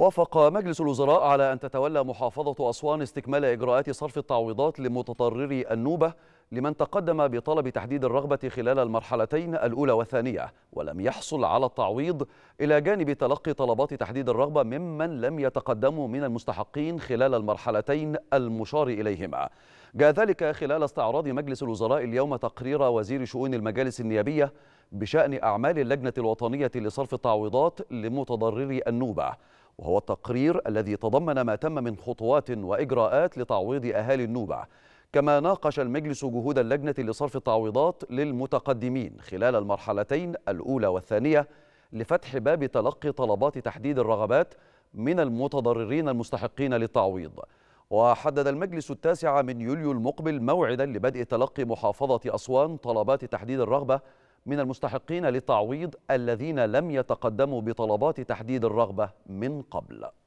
وافق مجلس الوزراء على أن تتولى محافظة أسوان استكمال إجراءات صرف التعويضات لمتضرري النوبة لمن تقدم بطلب تحديد الرغبة خلال المرحلتين الأولى والثانية ولم يحصل على التعويض إلى جانب تلقي طلبات تحديد الرغبة ممن لم يتقدموا من المستحقين خلال المرحلتين المشار إليهما جاء ذلك خلال استعراض مجلس الوزراء اليوم تقرير وزير شؤون المجالس النيابية بشأن أعمال اللجنة الوطنية لصرف التعويضات لمتضرري النوبة وهو التقرير الذي تضمن ما تم من خطوات وإجراءات لتعويض أهالي النوبة كما ناقش المجلس جهود اللجنة لصرف التعويضات للمتقدمين خلال المرحلتين الأولى والثانية لفتح باب تلقي طلبات تحديد الرغبات من المتضررين المستحقين للتعويض وحدد المجلس التاسع من يوليو المقبل موعدا لبدء تلقي محافظة أسوان طلبات تحديد الرغبة من المستحقين للتعويض الذين لم يتقدموا بطلبات تحديد الرغبة من قبل